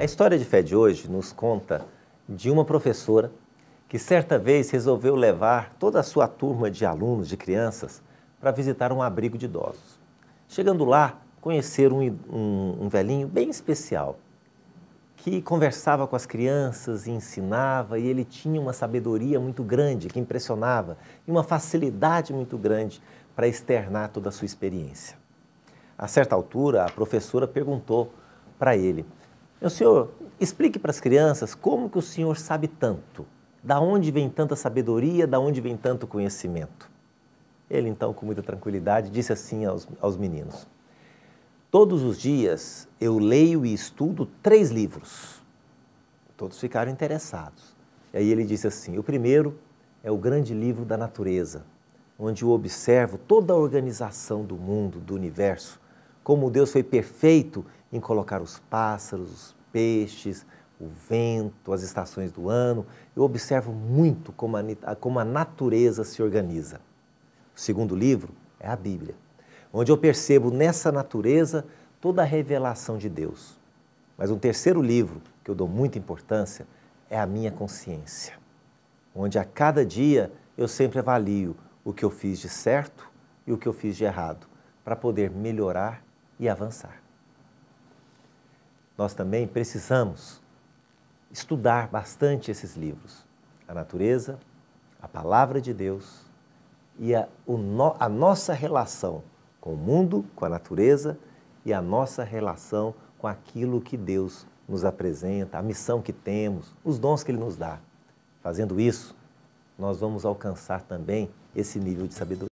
A história de fé de hoje nos conta de uma professora que certa vez resolveu levar toda a sua turma de alunos, de crianças, para visitar um abrigo de idosos. Chegando lá, conheceram um, um, um velhinho bem especial que conversava com as crianças e ensinava, e ele tinha uma sabedoria muito grande que impressionava e uma facilidade muito grande para externar toda a sua experiência. A certa altura, a professora perguntou para ele: meu senhor, explique para as crianças como que o senhor sabe tanto. Da onde vem tanta sabedoria, da onde vem tanto conhecimento? Ele então, com muita tranquilidade, disse assim aos, aos meninos: Todos os dias eu leio e estudo três livros. Todos ficaram interessados. E aí ele disse assim: O primeiro é o grande livro da natureza, onde eu observo toda a organização do mundo, do universo, como Deus foi perfeito em colocar os pássaros, os peixes, o vento, as estações do ano. Eu observo muito como a, como a natureza se organiza. O segundo livro é a Bíblia, onde eu percebo nessa natureza toda a revelação de Deus. Mas um terceiro livro que eu dou muita importância é a minha consciência, onde a cada dia eu sempre avalio o que eu fiz de certo e o que eu fiz de errado, para poder melhorar e avançar. Nós também precisamos estudar bastante esses livros: a natureza, a palavra de Deus e a, no, a nossa relação com o mundo, com a natureza e a nossa relação com aquilo que Deus nos apresenta, a missão que temos, os dons que Ele nos dá. Fazendo isso, nós vamos alcançar também esse nível de sabedoria.